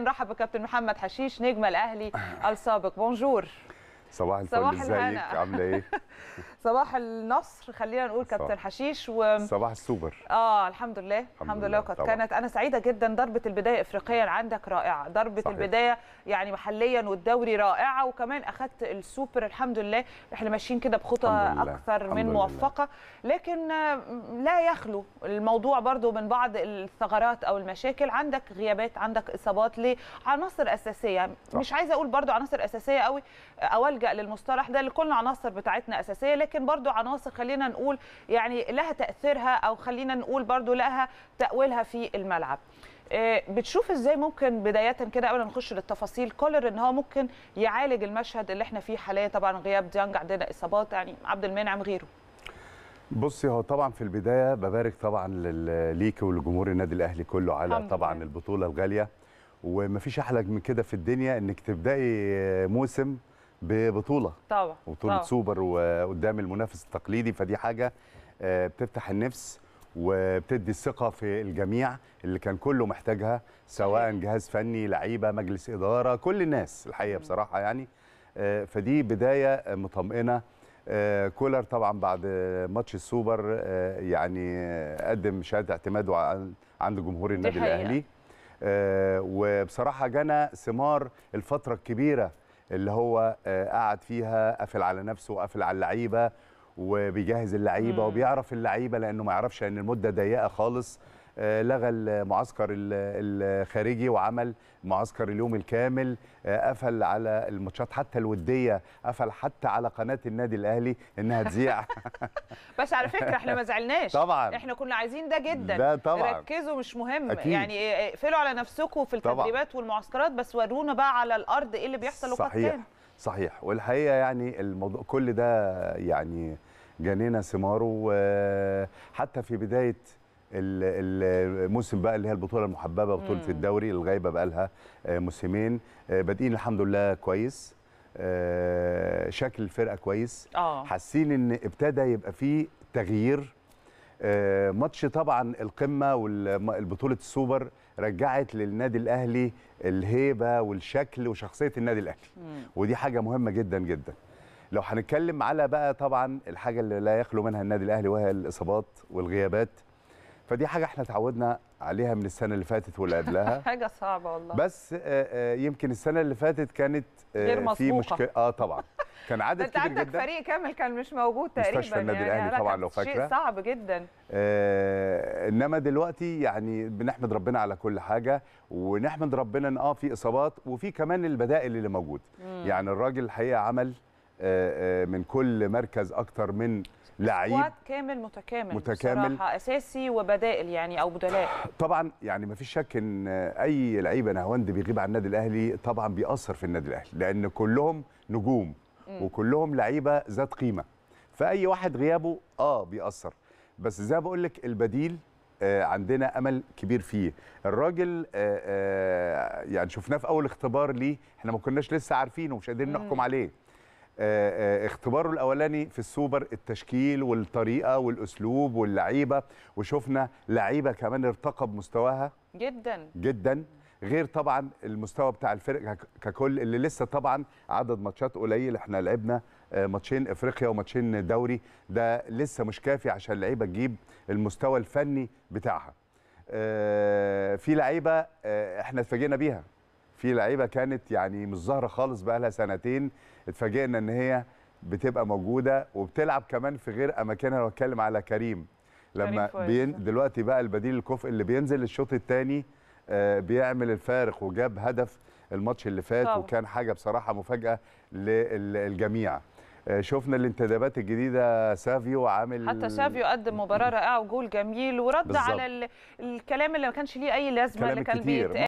نرحب بكابتن محمد حشيش نجم الاهلي السابق بونجور صباح الفل ازيك عامله ايه صباح النصر خلينا نقول كابتن حشيش و صباح السوبر اه الحمد لله الحمد, الحمد لله قد كانت انا سعيده جدا ضربه البدايه افريقيا عندك رائعه ضربه صحيح. البدايه يعني محليا والدوري رائعه وكمان اخذت السوبر الحمد لله احنا ماشيين كده بخطى اكثر من موفقه لكن لا يخلو الموضوع برضو من بعض الثغرات او المشاكل عندك غيابات عندك اصابات لعناصر اساسيه صح. مش عايزه اقول برضو عناصر اساسيه قوي او الجا للمصطلح ده لكل العناصر بتاعتنا اساسيه الاساسيه لكن برضو عناصر خلينا نقول يعني لها تاثيرها او خلينا نقول برضو لها تاويلها في الملعب آه، بتشوف ازاي ممكن بدايه كده قبل ما نخش للتفاصيل كولر ان هو ممكن يعالج المشهد اللي احنا فيه حاليا طبعا غياب ديانج عندنا اصابات يعني عبد المنعم غيره بصي هو طبعا في البدايه ببارك طبعا ليكي ولجمهور النادي الاهلي كله على طبعا البطوله الغاليه ومفيش احلى من كده في الدنيا انك تبداي موسم ببطوله طبعا وبطوله طبع. سوبر وقدام المنافس التقليدي فدي حاجه آه، بتفتح النفس وبتدي الثقه في الجميع اللي كان كله محتاجها سواء جهاز فني لعيبه مجلس اداره كل الناس الحقيقه بصراحه يعني آه، فدي بدايه مطمئنه آه، كولر طبعا بعد ماتش السوبر يعني قدم شهاده اعتماده عند جمهور النادي الاهلي وبصراحه جنى ثمار الفتره الكبيره اللي هو آه، قعد فيها قافل على نفسه وقافل على اللعيبه وبيجهز اللعيبه وبيعرف اللعيبه لانه ما يعرفش ان المده ضيقه خالص آه، لغى المعسكر الخارجي وعمل معسكر اليوم الكامل آه، قفل على الماتشات حتى الوديه قفل حتى على قناه النادي الاهلي انها تذيع بس على فكره احنا ما زعلناش طبعا احنا كنا عايزين ده جدا ده طبعا ركزوا مش مهم أكيد. يعني إيه، إيه، اقفلوا على نفسكم في التدريبات والمعسكرات بس ورونا بقى على الارض ايه اللي بيحصل صحيح صحيح والحقيقه يعني الموضوع كل ده يعني جنينا ثماره حتى في بدايه الموسم بقى اللي هي البطوله المحببه بطوله الدوري الغايبه بقى لها آه، موسمين آه، بادئين الحمد لله كويس آه، شكل الفرقه كويس أوه. حاسين ان ابتدى يبقى فيه تغيير ماتش طبعا القمه والبطوله السوبر رجعت للنادي الاهلي الهيبه والشكل وشخصيه النادي الاهلي مم. ودي حاجه مهمه جدا جدا لو هنتكلم على بقى طبعا الحاجه اللي لا يخلو منها النادي الاهلي وهي الاصابات والغيابات فدي حاجه احنا اتعودنا عليها من السنه اللي فاتت واللي قبلها حاجه صعبه والله بس آه، آه، يمكن السنه اللي فاتت كانت آه، في مشكله اه طبعا كان عدد كبير جدا عندك فريق كامل كان مش موجود تقريبا مستشفى النادي يعني الاهلي طبعا لو فاكره شيء صعب جدا آه انما دلوقتي يعني بنحمد ربنا على كل حاجه ونحمد ربنا ان اه في اصابات وفي كمان البدائل اللي موجوده يعني الراجل الحقيقه عمل آه، آه، من كل مركز اكتر من لعيب كامل متكامل متكامل بصراحه اساسي وبدائل يعني او بدلاء طبعا يعني ما فيش شك ان اي لعيب نهاوند بيغيب عن النادي الاهلي طبعا بيأثر في النادي الاهلي لان كلهم نجوم وكلهم لعيبه ذات قيمه فاي واحد غيابه اه بيأثر بس زي ما بقول لك البديل آه، عندنا امل كبير فيه الراجل يعني شفناه في اول اختبار ليه احنا ما كناش لسه عارفينه ومش قادرين نحكم عليه آه، آه، اختباره الاولاني في السوبر التشكيل والطريقه والاسلوب واللعيبه وشفنا لعيبه كمان ارتقى بمستواها جدا جدا غير طبعا المستوى بتاع الفرق ككل اللي لسه طبعا عدد ماتشات قليل احنا لعبنا آه، ماتشين افريقيا وماتشين دوري ده لسه مش كافي عشان اللعيبه تجيب المستوى الفني بتاعها في لعيبه احنا اتفاجئنا بيها في لعيبه كانت يعني مش ظاهره خالص بقى لها سنتين اتفاجئنا ان هي بتبقى موجوده وبتلعب كمان في غير اماكنها لو اتكلم على كريم لما بين دلوقتي بقى البديل الكفء اللي بينزل الشوط الثاني آه، بيعمل الفارق وجاب هدف الماتش اللي فات طبعا. وكان حاجه بصراحه مفاجاه للجميع آه، شفنا الانتدابات الجديده سافيو عامل حتى سافيو قدم مباراه رائعه وجول جميل ورد بالزبط. على الكلام اللي ما كانش ليه اي لازمه اللي كان بيتقال